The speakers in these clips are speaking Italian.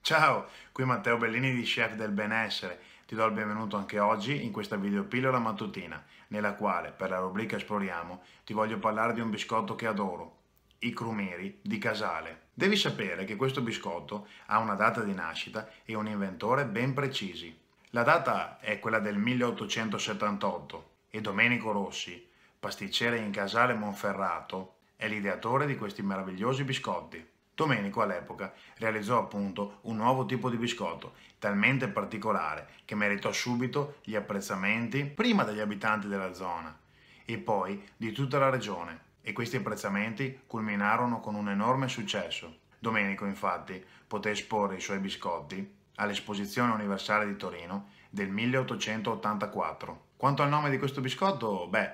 Ciao, qui Matteo Bellini di Chef del Benessere. Ti do il benvenuto anche oggi in questa videopillola mattutina, nella quale, per la rubrica Esploriamo, ti voglio parlare di un biscotto che adoro, i crumiri di Casale. Devi sapere che questo biscotto ha una data di nascita e un inventore ben precisi. La data è quella del 1878 e Domenico Rossi, pasticcere in Casale Monferrato, è l'ideatore di questi meravigliosi biscotti. Domenico all'epoca realizzò appunto un nuovo tipo di biscotto, talmente particolare che meritò subito gli apprezzamenti prima degli abitanti della zona e poi di tutta la regione e questi apprezzamenti culminarono con un enorme successo. Domenico infatti poté esporre i suoi biscotti all'Esposizione Universale di Torino del 1884. Quanto al nome di questo biscotto, beh,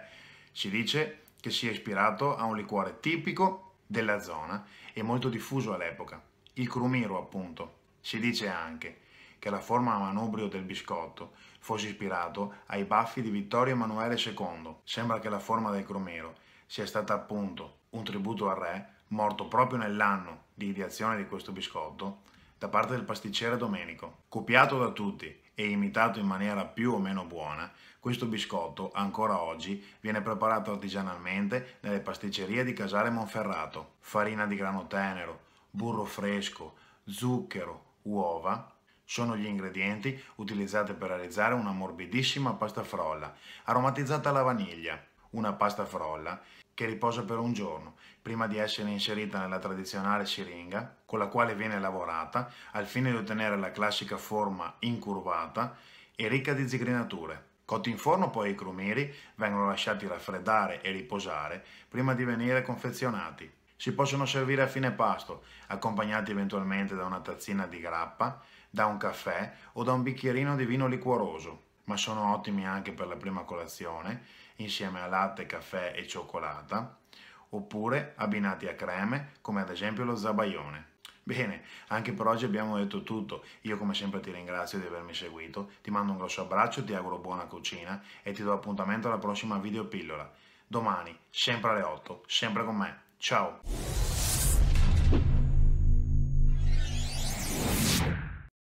si dice che sia ispirato a un liquore tipico della zona e molto diffuso all'epoca, il crumiro appunto. Si dice anche che la forma a manubrio del biscotto fosse ispirato ai baffi di Vittorio Emanuele II. Sembra che la forma del crumiro sia stata appunto un tributo al re morto proprio nell'anno di ideazione di questo biscotto da parte del pasticcere Domenico. Copiato da tutti e imitato in maniera più o meno buona, questo biscotto ancora oggi viene preparato artigianalmente nelle pasticcerie di Casale Monferrato. Farina di grano tenero, burro fresco, zucchero, uova sono gli ingredienti utilizzati per realizzare una morbidissima pasta frolla, aromatizzata alla vaniglia una pasta frolla che riposa per un giorno prima di essere inserita nella tradizionale siringa con la quale viene lavorata al fine di ottenere la classica forma incurvata e ricca di zigrinature. Cotti in forno poi i crumiri vengono lasciati raffreddare e riposare prima di venire confezionati. Si possono servire a fine pasto, accompagnati eventualmente da una tazzina di grappa, da un caffè o da un bicchierino di vino liquoroso ma sono ottimi anche per la prima colazione, insieme a latte, caffè e cioccolata, oppure abbinati a creme, come ad esempio lo zabaione. Bene, anche per oggi abbiamo detto tutto. Io come sempre ti ringrazio di avermi seguito, ti mando un grosso abbraccio, ti auguro buona cucina e ti do appuntamento alla prossima videopillola. Domani, sempre alle 8, sempre con me. Ciao!